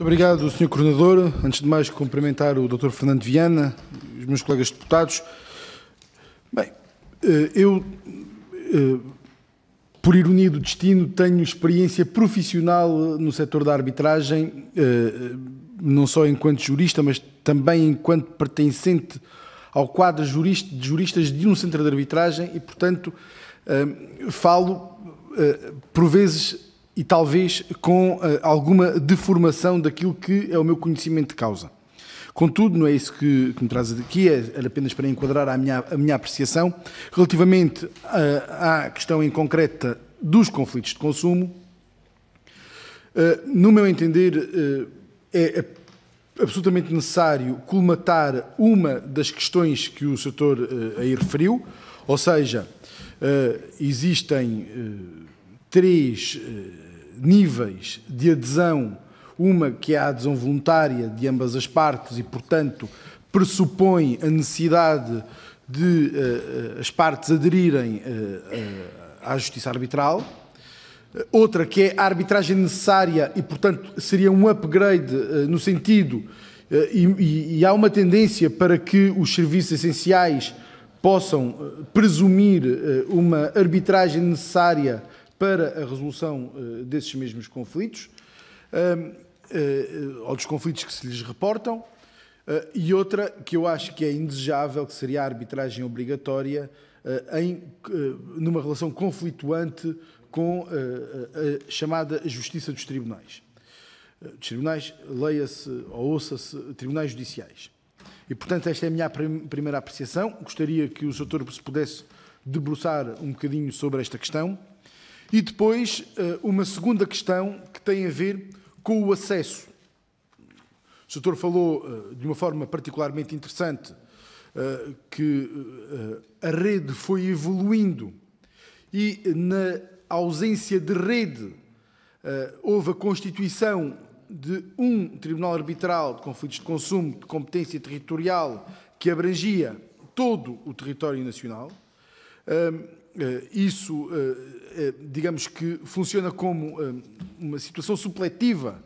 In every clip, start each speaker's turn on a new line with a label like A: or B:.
A: Muito obrigado, Sr. Coordenador. Antes de mais, cumprimentar o Dr. Fernando Viana, os meus colegas deputados. Bem, eh, eu, eh, por ironia do destino, tenho experiência profissional eh, no setor da arbitragem, não só enquanto jurista, mas também enquanto pertencente ao quadro de juristas de um centro de arbitragem e, portanto, falo por vezes e talvez com uh, alguma deformação daquilo que é o meu conhecimento de causa. Contudo, não é isso que, que me traz aqui, é, era apenas para enquadrar a minha, a minha apreciação. Relativamente uh, à questão em concreta dos conflitos de consumo, uh, no meu entender, é absolutamente necessário colmatar uma das questões que o setor aí referiu, ou seja, existem três eh, níveis de adesão, uma que é a adesão voluntária de ambas as partes e, portanto, pressupõe a necessidade de uh, as partes aderirem uh, uh, à justiça arbitral. Outra que é a arbitragem necessária e, portanto, seria um upgrade no sentido, e, e, há uma tendência para que os serviços essenciais possam presumir uma arbitragem necessária para a resolução eh, desses mesmos conflitos, eh, eh, ou dos conflitos que se lhes reportam, e outra que eu acho que é indesejável, que seria a arbitragem obrigatória em, numa relação conflituante com a chamada justiça dos tribunais. Dos tribunais, leia-se ou ouça-se tribunais judiciais. E, portanto, esta é a minha primeira apreciação. Gostaria que o Sr. Turbo se pudesse debruçar um bocadinho sobre esta questão. E depois, eh, uma segunda questão que tem a ver com o acesso. O doutor falou eh, de uma forma particularmente interessante eh, que a rede foi evoluindo e, na ausência de rede, houve a constituição de um Tribunal Arbitral de Conflitos de Consumo de competência territorial que abrangia todo o território nacional. Eh, isso, eh, eh, digamos que funciona como uma situação supletiva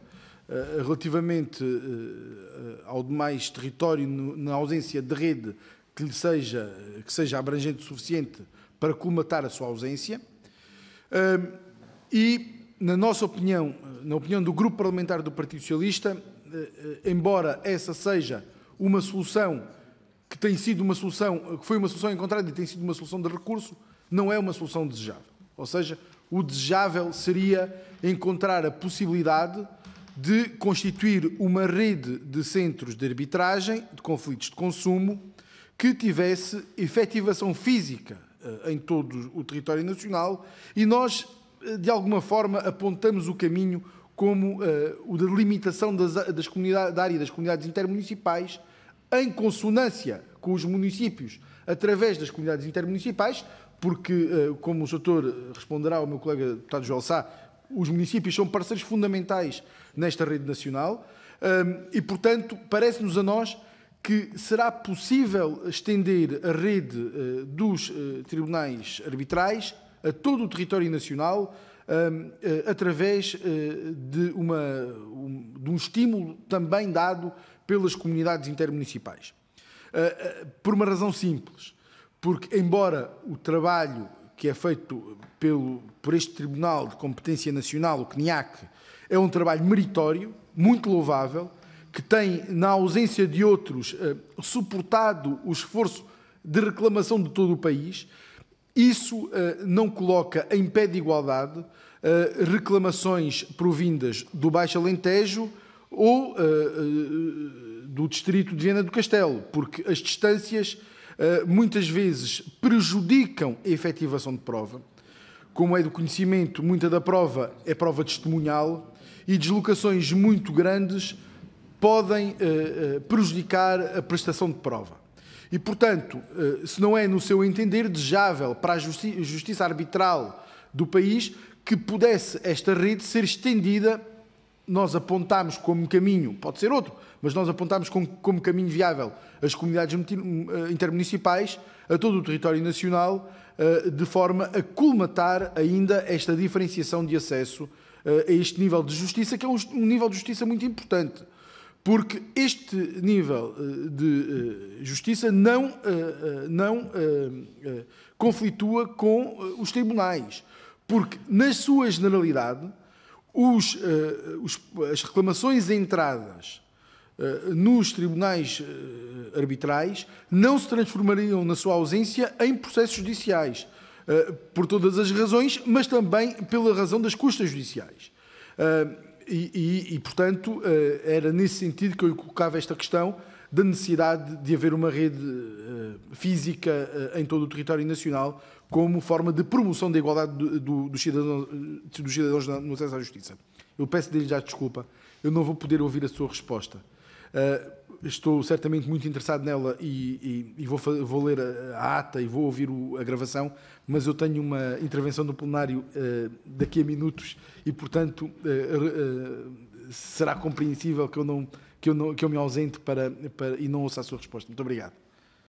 A: relativamente ao demais território na ausência de rede que lhe seja, que seja abrangente o suficiente para colmatar a sua ausência. E, na nossa opinião, na opinião do Grupo Parlamentar do Partido Socialista, embora essa seja uma solução que tem sido uma solução, que foi uma solução encontrada e tem sido uma solução de recurso, não é uma solução desejável. Ou seja, o desejável seria encontrar a possibilidade de constituir uma rede de centros de arbitragem de conflitos de consumo que tivesse efetivação física eh, em todo o território nacional e nós, eh, de alguma forma, apontamos o caminho como eh, o da limitação das, das comunidades, da área das comunidades intermunicipais em consonância com os municípios através das comunidades intermunicipais, porque, eh, como o doutor responderá ao meu colega deputado João Sá, os municípios são parceiros fundamentais nesta rede nacional ehm, e, portanto, parece-nos a nós que será possível estender a rede eh, dos eh, tribunais arbitrais a todo o território nacional ehm, através de, uma, de um estímulo também dado pelas comunidades intermunicipais. Por uma razão simples porque, embora o trabalho que é feito pelo, por este Tribunal de Competência Nacional, o CNIAC, é um trabalho meritório, muito louvável, que tem, na ausência de outros, eh, suportado o esforço de reclamação de todo o país, isso eh, não coloca em pé de igualdade eh, reclamações provindas do Baixo Alentejo ou do Distrito de Viana do Castelo, porque as distâncias eh, muitas vezes prejudicam a efetivação de prova. Como é do conhecimento, muita da prova é prova testemunhal e deslocações muito grandes podem eh, eh, prejudicar a prestação de prova. E, portanto, se não é, no seu entender, desejável para a justi justiça arbitral do país que pudesse esta rede ser estendida nós apontamos como caminho, pode ser outro, mas nós apontamos como, como caminho viável as comunidades hum, eh, intermunicipais a todo o território nacional, eh, de forma a colmatar ainda esta diferenciação de acesso eh, a este nível de justiça, que é um, nível de justiça muito importante, porque este nível de justiça não, não conflitua com os tribunais, porque, na sua generalidade, os, eh, os, as reclamações entradas eh, nos tribunais eh, arbitrais não se transformariam, na sua ausência, em processos judiciais, por todas as razões, mas também pela razão das custas judiciais. E, e, e portanto, era nesse sentido que eu colocava esta questão da necessidade de haver uma rede eh, física eh, em todo o território nacional como forma de promoção da igualdade dos, cidadãos, eh, dos cidadãos no acesso à justiça. Eu peço dele já desculpa, eu não vou poder ouvir a sua resposta. estou certamente muito interessado nela e, e, e vou, vou, ler a, a, ata e vou ouvir o, a gravação, mas eu tenho uma intervenção no plenário uh, daqui a minutos e, portanto, uh, será compreensível que eu não que eu, não, que eu me ausente para, para, e não ouça a sua resposta. Muito obrigado.